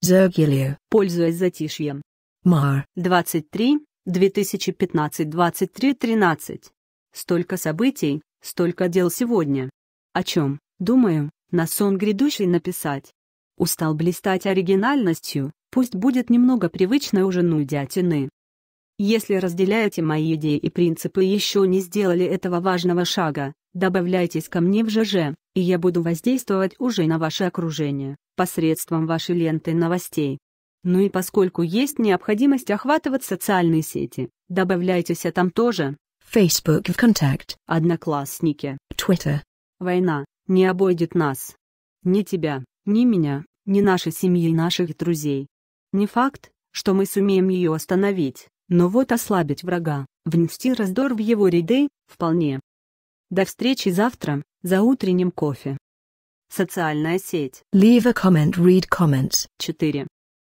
Зергилио, пользуясь затишьем. Мар, 23, 2015-23-13. Столько событий, столько дел сегодня. О чем, думаю, на сон грядущий написать. Устал блистать оригинальностью, пусть будет немного привычной уже нудятины. Если разделяете мои идеи и принципы и еще не сделали этого важного шага, добавляйтесь ко мне в ЖЖ, и я буду воздействовать уже на ваше окружение посредством вашей ленты новостей. Ну и поскольку есть необходимость охватывать социальные сети, добавляйтесь а там тоже. Facebook в контакт. Одноклассники. Twitter. Война не обойдет нас. Ни тебя, ни меня, ни нашей семьи и наших друзей. Не факт, что мы сумеем ее остановить, но вот ослабить врага, внести раздор в его ряды, вполне. До встречи завтра, за утренним кофе. Социальная сеть. Leave a comment, read comments. 4.